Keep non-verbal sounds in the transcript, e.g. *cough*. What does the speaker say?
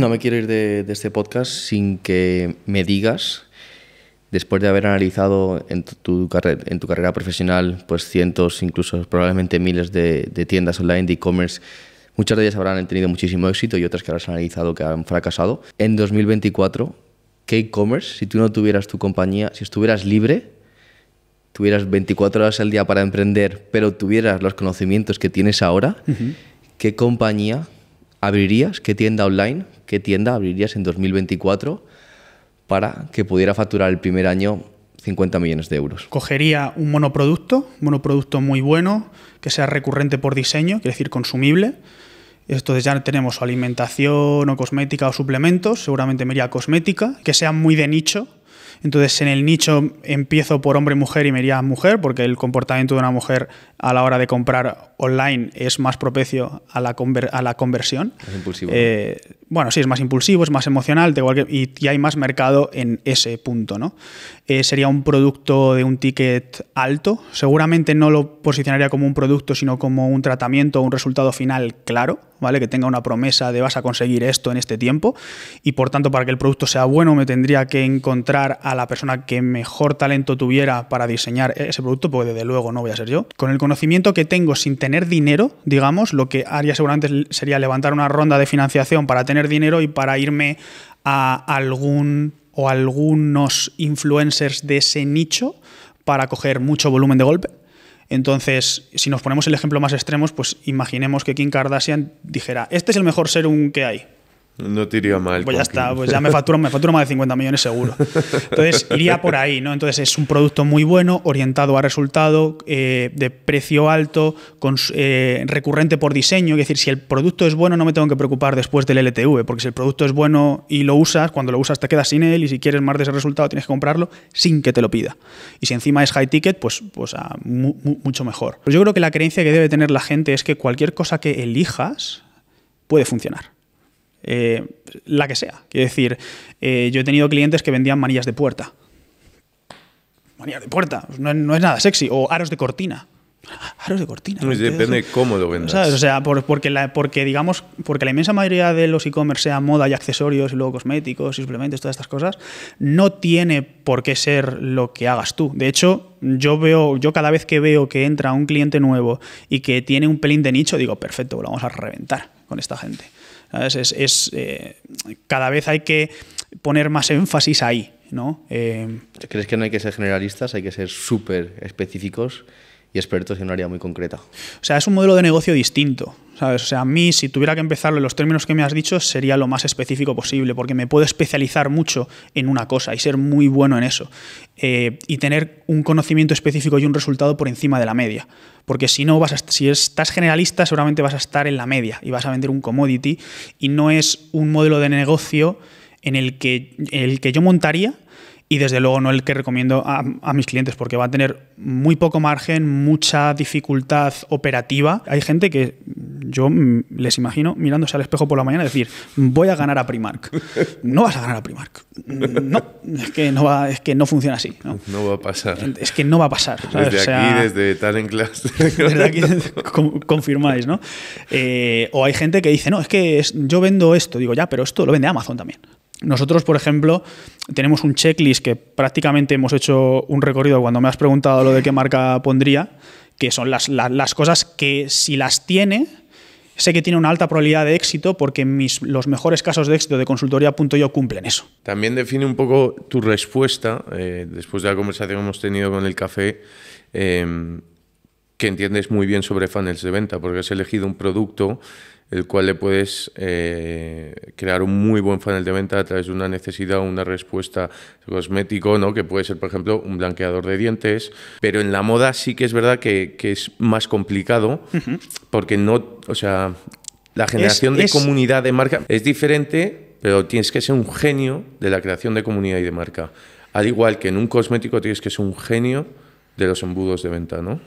No me quiero ir de, este podcast sin que me digas, después de haber analizado en tu, carrera, profesional, pues cientos, incluso probablemente miles de, tiendas online de e-commerce, muchas de ellas habrán tenido muchísimo éxito y otras que habrás analizado que han fracasado. En 2024, ¿qué e-commerce, si tú no tuvieras tu compañía, si estuvieras libre, tuvieras 24 horas al día para emprender, pero tuvieras los conocimientos que tienes ahora, ¿qué compañía abrirías? ¿Qué tienda online qué tienda abrirías en 2024 para que pudiera facturar el primer año 50 millones de euros. Cogería un monoproducto, un monoproducto muy bueno, que sea recurrente por diseño, quiere decir consumible. Entonces ya tenemos alimentación o cosmética o suplementos, seguramente me iría a cosmética, que sea muy de nicho, entonces, en el nicho empiezo por hombre-mujer y me iría a mujer, porque el comportamiento de una mujer a la hora de comprar online es más propicio a la, a la conversión. Es impulsivo. Eh, bueno, sí, es más impulsivo, es más emocional, y, hay más mercado en ese punto. ¿no? Eh, sería un producto de un ticket alto. Seguramente no lo posicionaría como un producto, sino como un tratamiento un resultado final claro. ¿vale? Que tenga una promesa de vas a conseguir esto en este tiempo. Y por tanto, para que el producto sea bueno, me tendría que encontrar a la persona que mejor talento tuviera para diseñar e-, ese producto, porque desde luego no voy a ser yo. Con el conocimiento que tengo sin tener dinero, digamos, lo que haría seguramente sería levantar una ronda de financiación para tener dinero y para irme a algún o algunos influencers de ese nicho para coger mucho volumen de golpe. Entonces, si nos ponemos el ejemplo más extremo, pues imaginemos que Kim Kardashian dijera, este es el mejor serum que hay, no te mal. Pues ya está, pues ya me facturo, me facturo más de 50 millones seguro. Entonces iría por ahí, ¿no? Entonces es un producto muy bueno, orientado a resultado, eh, de precio alto, eh, recurrente por diseño. Es decir, si el producto es bueno, no me tengo que preocupar después del LTV, porque si el producto es bueno y lo usas, cuando lo usas te quedas sin él y si quieres más de ese resultado tienes que comprarlo sin que te lo pida. Y si encima es high ticket, pues, pues mucho mejor. Pues yo creo que la creencia que debe tener la gente es que cualquier cosa que elijas puede funcionar. Eh, la que sea. Quiero decir, eh, yo he tenido clientes que vendían manillas de puerta. Manillas de puerta, pues no, es nada sexy. O aros de cortina. Aros de cortina. No, depende cómo lo vendas. O sea, porque, la, digamos, porque la inmensa mayoría de los e-commerce, sea moda y accesorios, y luego cosméticos y suplementos, todas estas cosas, no tiene por qué ser lo que hagas tú. De hecho, yo veo, yo cada vez que veo que entra un cliente nuevo y que tiene un pelín de nicho, digo, perfecto, lo vamos a reventar con esta gente. Eh, cada vez hay que poner más énfasis ahí. ¿no? Eh, ¿Crees que no hay que ser generalistas, hay que ser súper específicos? y expertos en una área muy concreta. O sea, es un modelo de negocio distinto. O sea, a mí, si tuviera que empezarlo en los términos que me has dicho, sería lo más específico posible, porque me puedo especializar mucho en una cosa y ser muy bueno en eso. Eh, y tener un conocimiento específico y un resultado por encima de la media. Porque si no, vas si estás generalista, seguramente vas a estar en la media y vas a vender un commodity. Y no es un modelo de negocio en el que, en el que yo montaría y desde luego no el que recomiendo a, mis clientes porque va a tener muy poco margen, mucha dificultad operativa. Hay gente que yo les imagino mirándose al espejo por la mañana y decir, voy a ganar a Primark. *laughs* No vas a ganar a Primark. No, es que no, va, es que no funciona así. No, va a pasar. Es que no va a pasar. Desde aquí, desde Talent Class. aquí confirmáis, ¿no? Eh, o hay gente que dice, no, es que yo vendo esto. Digo, ya, pero esto lo vende Amazon también. Nosotros, por ejemplo, tenemos un checklist que prácticamente hemos hecho un recorrido cuando me has preguntado lo de qué marca pondría, que son las, cosas que si las tiene, sé que tiene una alta probabilidad de éxito porque los mejores casos de éxito de consultoría.io cumplen eso. También define un poco tu respuesta, eh, después de la conversación que hemos tenido con el café, em, que entiendes muy bien sobre funnels de venta, porque has elegido un producto el cual le puedes eh, crear un muy buen funnel de venta a través de una necesidad, o una respuesta cosmético, ¿no? que puede ser, por ejemplo, un blanqueador de dientes, pero en la moda sí que es verdad que, es más complicado, porque no, o sea, la generación de comunidad de marca es diferente, pero tienes que ser un genio de la creación de comunidad y de marca. Al igual que en un cosmético tienes que ser un genio de los embudos de venta, ¿no?